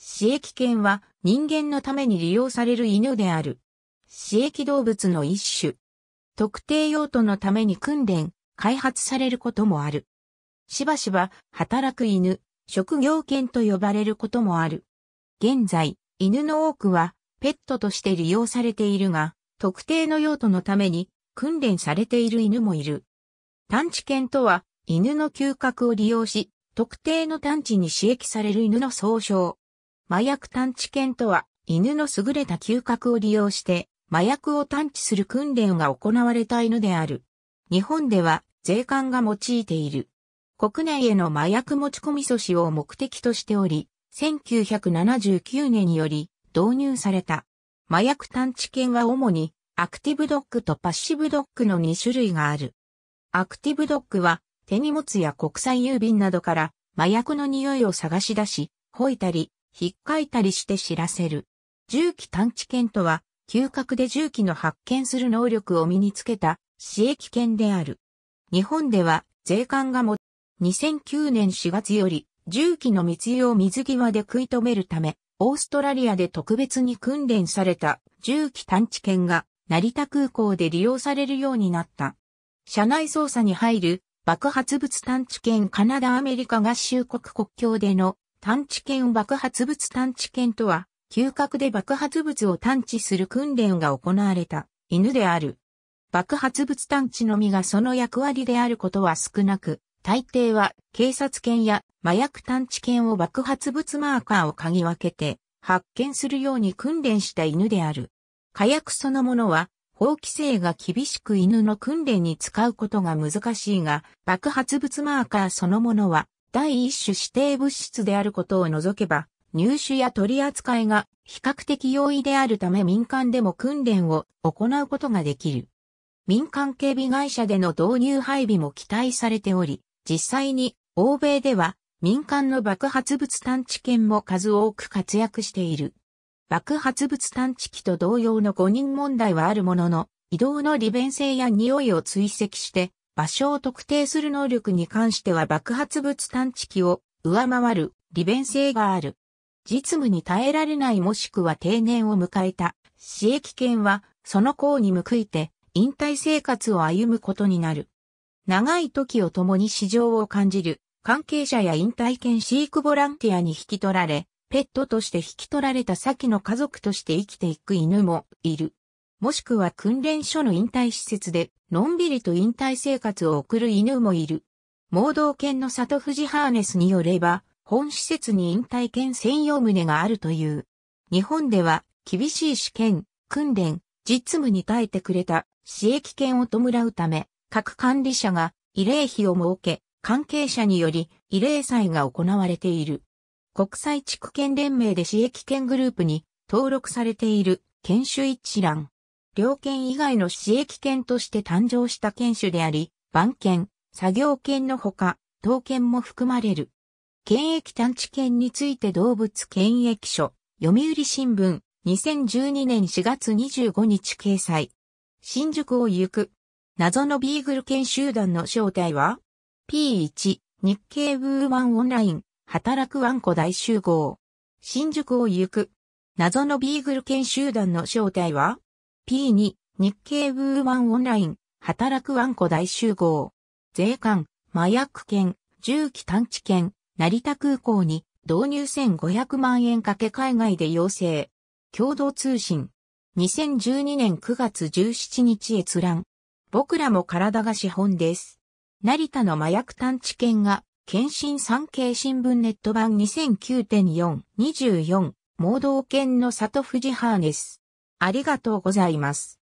死役犬は人間のために利用される犬である。死役動物の一種。特定用途のために訓練、開発されることもある。しばしば働く犬、職業犬と呼ばれることもある。現在、犬の多くはペットとして利用されているが、特定の用途のために訓練されている犬もいる。探知犬とは犬の嗅覚を利用し、特定の探知に刺激される犬の総称。麻薬探知犬とは、犬の優れた嗅覚を利用して、麻薬を探知する訓練が行われた犬である。日本では、税関が用いている。国内への麻薬持ち込み阻止を目的としており、1979年により導入された。麻薬探知犬は主に、アクティブドッグとパッシブドッグの2種類がある。アクティブドッグは、手荷物や国際郵便などから、麻薬の匂いを探し出し、吠いたり、引っかいたりして知らせる。重機探知犬とは、嗅覚で重機の発見する能力を身につけた、刺激犬である。日本では、税関がも、2009年4月より、重機の密輸を水際で食い止めるため、オーストラリアで特別に訓練された重機探知犬が成田空港で利用されるようになった。車内捜査に入る爆発物探知犬カナダアメリカ合衆国国境での探知犬爆発物探知犬とは、嗅覚で爆発物を探知する訓練が行われた犬である。爆発物探知のみがその役割であることは少なく、大抵は警察犬や麻薬探知犬を爆発物マーカーを嗅ぎ分けて発見するように訓練した犬である。火薬そのものは法規制が厳しく犬の訓練に使うことが難しいが、爆発物マーカーそのものは第一種指定物質であることを除けば、入手や取り扱いが比較的容易であるため民間でも訓練を行うことができる。民間警備会社での導入配備も期待されており、実際に欧米では民間の爆発物探知犬も数多く活躍している。爆発物探知機と同様の誤認問題はあるものの、移動の利便性や匂いを追跡して場所を特定する能力に関しては爆発物探知機を上回る利便性がある。実務に耐えられないもしくは定年を迎えた、私役犬は、その功に報いて、引退生活を歩むことになる。長い時を共に市場を感じる、関係者や引退犬飼育ボランティアに引き取られ、ペットとして引き取られた先の家族として生きていく犬もいる。もしくは訓練所の引退施設で、のんびりと引退生活を送る犬もいる。盲導犬の里藤ハーネスによれば、本施設に引退犬専用棟があるという。日本では、厳しい試験、訓練、実務に耐えてくれた、私益犬を弔うため、各管理者が慰霊碑を設け、関係者により慰霊祭が行われている。国際地区犬連盟で私益犬グループに登録されている犬種一覧。両犬以外の私益犬として誕生した犬種であり、番犬、作業犬のほか、当県も含まれる。検疫探知犬について動物検疫所、読売新聞、2012年4月25日掲載。新宿を行く。謎のビーグル犬集団の正体は ?P1、日経ブーマンオンライン、働くワンコ大集合。新宿を行く。謎のビーグル犬集団の正体は P2 日経ウーマンオンライン働くワンコ大集合税関麻薬券銃器探知券成田空港に導入1500万円かけ海外で要請共同通信2012年9月17日閲覧僕らも体が資本です成田の麻薬探知犬が検診産経新聞ネット版2009.424盲導犬の里富士ハーネスありがとうございます。